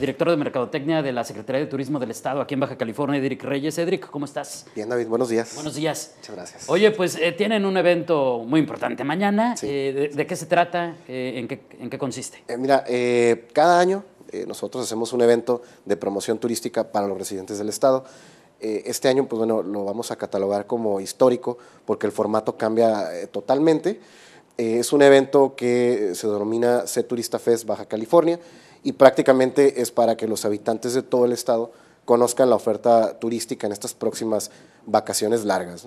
director de Mercadotecnia de la Secretaría de Turismo del Estado aquí en Baja California, Edric Reyes. Edric, ¿cómo estás? Bien, David, buenos días. Buenos días. Muchas gracias. Oye, pues eh, tienen un evento muy importante mañana. Eh, de, qué se trata? Eh, en, qué, ¿En qué consiste? mira, cada año nosotros hacemos un evento de promoción turística para los residentes del Estado este año, pues bueno, lo vamos a catalogar como histórico porque el formato cambia totalmente. es un evento que se denomina C Turista Fest Baja California y prácticamente es para que los habitantes de todo el estado conozcan la oferta turística en estas próximas vacaciones largas.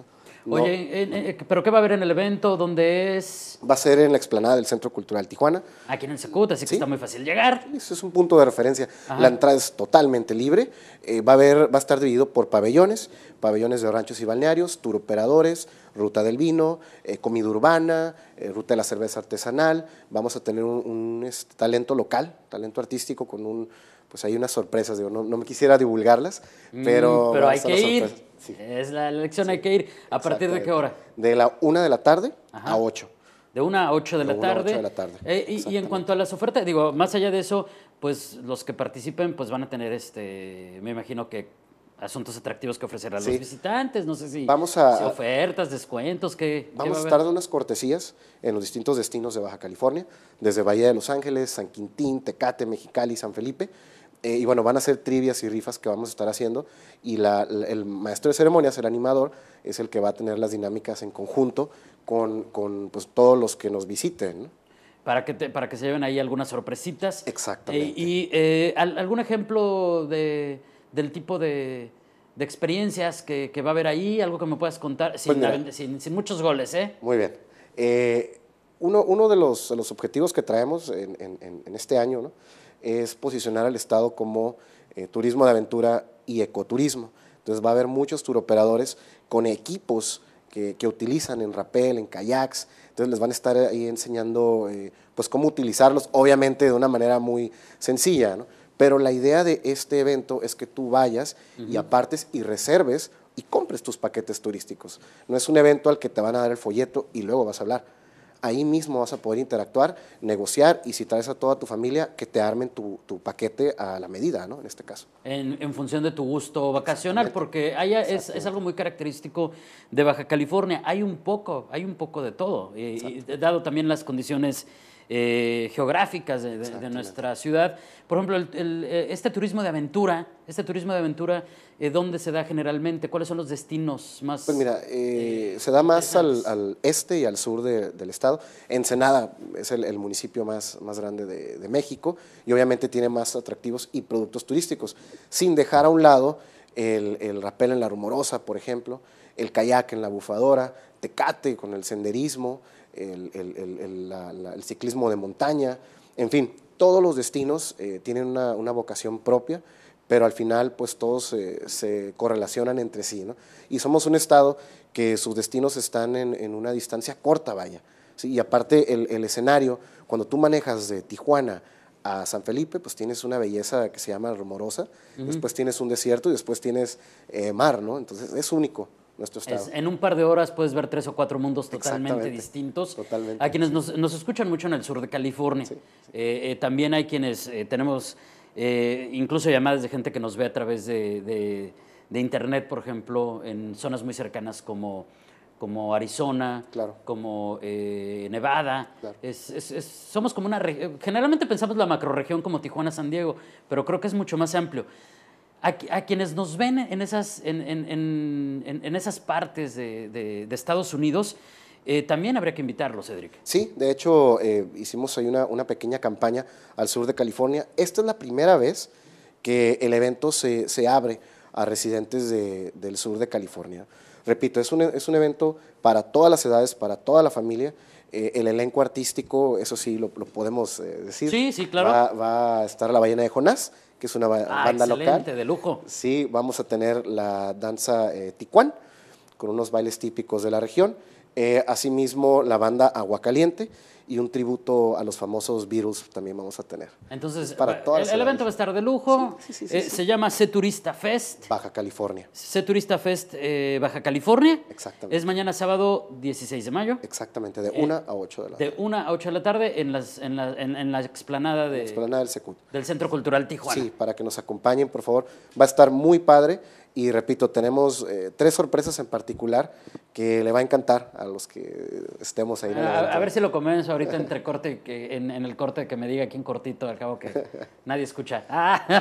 Oye, eh, ¿pero qué va a haber en el evento? ¿Dónde es? Va a ser en la explanada del Centro Cultural Tijuana. Aquí en el Secut, así que está muy fácil llegar. Eso es un punto de referencia. La entrada es totalmente libre. Eh, va, a haber, va a estar dividido por pabellones, pabellones de ranchos y balnearios, operadores, ruta del vino, eh, comida urbana, ruta de la cerveza artesanal. Vamos a tener un, este, talento local, talento artístico con un pues hay unas sorpresas, digo, no, me quisiera divulgarlas, mm, pero... pero hay que ir. Es la, elección, hay que ir. ¿A partir de qué hora? De la una de la tarde a 8. De una a ocho de, la tarde. la eh, tarde. y, en cuanto a las ofertas, digo, más allá de eso, pues los que participen pues van a tener, este, me imagino que asuntos atractivos que ofrecer a los visitantes, no sé si, vamos a, ofertas, descuentos, que Vamos a, estar dando unas cortesías en los distintos destinos de Baja California, desde Bahía de Los Ángeles, San Quintín, Tecate, Mexicali, San Felipe. Eh, y bueno, van a ser trivias y rifas que vamos a estar haciendo. Y el maestro de ceremonias, el animador, es el que va a tener las dinámicas en conjunto con, pues, todos los que nos visiten. Para que, te, para que se lleven ahí algunas sorpresitas. Exactamente. Eh, ¿Y eh, algún ejemplo del tipo de, experiencias que, va a haber ahí? ¿Algo que me puedas contar? Sin, pues muchos goles, ¿eh? Muy bien. uno, de, los, objetivos que traemos en, en este año, ¿no? es posicionar al Estado como eh, turismo de aventura y ecoturismo. Entonces va a haber muchos turoperadores con equipos que, utilizan en rappel, en kayaks. Entonces les van a estar ahí enseñando eh, pues cómo utilizarlos, obviamente de una manera muy sencilla. Pero la idea de este evento es que tú vayas y apartes y reserves y compres tus paquetes turísticos. No es un evento al que te van a dar el folleto y luego vas a hablar ahí mismo vas a poder interactuar, negociar y si traes a toda tu familia, que te armen tu, paquete a la medida, ¿no? En este caso. En, función de tu gusto vacacional, porque allá es, algo muy característico de Baja California. Hay un poco, hay un poco de todo, eh, dado también las condiciones eh, geográficas de, nuestra ciudad. Por ejemplo, eh, este turismo de aventura, este turismo de aventura, eh, ¿dónde se da generalmente? ¿Cuáles son los destinos más? Pues mira, se da más al, este y al sur del estado. Ensenada es el, municipio más, más grande de México y obviamente tiene más atractivos y productos turísticos, sin dejar a un lado el, el, rapel en la rumorosa, por ejemplo, el kayak en la bufadora, Tecate con el senderismo, el, ciclismo de montaña, en fin, todos los destinos eh, tienen una, vocación propia, pero al final pues todos eh, se correlacionan entre sí, ¿no? Y somos un estado que sus destinos están en, una distancia corta, vaya. Y aparte el, escenario, cuando tú manejas de Tijuana a San Felipe, pues tienes una belleza que se llama rumorosa, después tienes un desierto y después tienes eh, mar, ¿no? Entonces es único en un par de horas puedes ver tres o cuatro mundos totalmente distintos. A quienes nos, escuchan mucho en el sur de California. Eh, eh, también hay quienes eh, tenemos incluso llamadas de gente que nos ve a través de, internet, por ejemplo, en zonas muy cercanas como como Arizona, como Nevada. somos como una... Generalmente pensamos la macroregión como Tijuana, San Diego, pero creo que es mucho más amplio a, quienes nos ven en esas, en, en, en, esas partes de, de, Estados Unidos, eh, también habría que invitarlos, Cedric. Sí, de hecho, eh, hicimos ahí una, una, pequeña campaña al sur de California. Esta es la primera vez que el evento se, se abre a residentes del sur de California. Repito, es un, es un evento para todas las edades, para toda la familia. Eh, el elenco artístico, eso sí, lo, podemos decir. Sí, sí, claro. Va, va, a estar La Ballena de Jonás que es una ah, banda local. de lujo. Sí, vamos a tener la danza eh, ticuán, con unos bailes típicos de la región. Eh, asimismo, la banda Agua Caliente y un tributo a los famosos Beatles también vamos a tener. Entonces, el, evento va a estar de lujo. Eh, se llama C-Turista Fest. Baja California. C-Turista Fest eh, Baja California. Exactamente. Es mañana sábado 16 de mayo. Exactamente, de 1 a 8 de la tarde. De 1 a 8 de la tarde en, las, en, la, explanada, de, del, del Centro Cultural Tijuana. Sí, para que nos acompañen, por favor. Va a estar muy padre. Y repito, tenemos eh, tres sorpresas en particular que le va a encantar a los que estemos ahí. A, ver si lo comienzo ahorita entre corte, que, en, el corte que me diga aquí en cortito, al cabo que nadie escucha.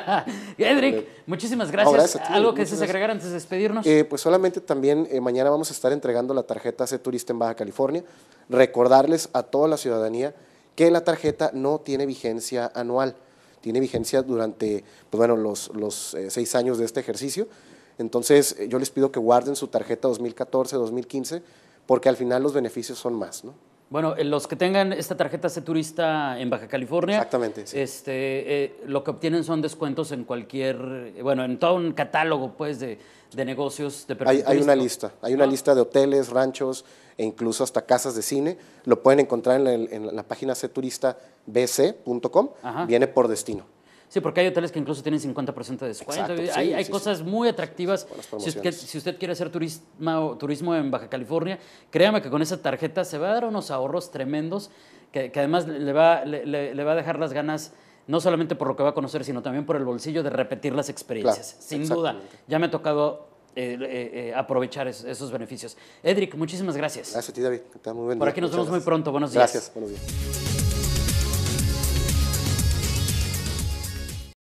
Ah, Edric, muchísimas gracias. ¿Algo que se agregar antes de despedirnos? Eh, pues solamente también eh, mañana vamos a estar entregando la tarjeta C Turista en Baja California. Recordarles a toda la ciudadanía que la tarjeta no tiene vigencia anual, tiene vigencia durante pues, bueno, los, los seis años de este ejercicio entonces, eh, yo les pido que guarden su tarjeta 2014-2015 porque al final los beneficios son más, ¿no? Bueno, eh, los que tengan esta tarjeta C Turista en Baja California, exactamente, este, eh, lo que obtienen son descuentos en cualquier, bueno, en todo un catálogo, pues, de, negocios. De hay, hay una lista, hay una ah. lista de hoteles, ranchos e incluso hasta casas de cine. Lo pueden encontrar en la, página la página bc.com, viene por destino. Sí, porque hay hoteles que incluso tienen 50% de descuento. hay, cosas muy atractivas. Si usted, quiere hacer turismo, turismo en Baja California, créame que con esa tarjeta se va a dar unos ahorros tremendos que, además le va, le, va a dejar las ganas no solamente por lo que va a conocer, sino también por el bolsillo de repetir las experiencias. Sin duda, ya me ha tocado eh, eh, eh, aprovechar esos beneficios. Edric, muchísimas gracias. Gracias a ti, David. Está muy bien. Por aquí nos vemos muy pronto. Buenos días. Gracias, buenos días.